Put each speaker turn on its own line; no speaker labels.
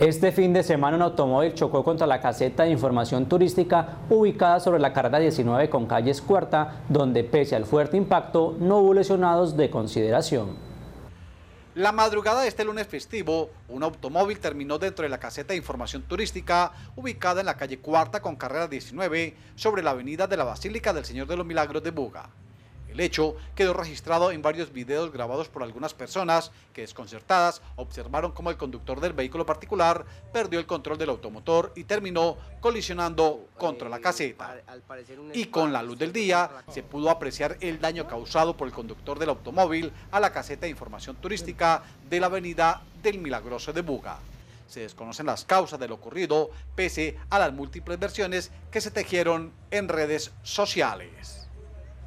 Este fin de semana un automóvil chocó contra la caseta de información turística ubicada sobre la carrera 19 con calles Cuarta, donde pese al fuerte impacto no hubo lesionados de consideración.
La madrugada de este lunes festivo, un automóvil terminó dentro de la caseta de información turística ubicada en la calle Cuarta con carrera 19 sobre la avenida de la Basílica del Señor de los Milagros de Buga. El hecho quedó registrado en varios videos grabados por algunas personas que desconcertadas observaron cómo el conductor del vehículo particular perdió el control del automotor y terminó colisionando contra la eh, caseta. Y con la luz este del día se pudo apreciar el daño causado por el conductor del automóvil a la caseta de información turística de la avenida del Milagroso de Buga. Se desconocen las causas del ocurrido pese a las múltiples versiones que se tejieron en redes sociales.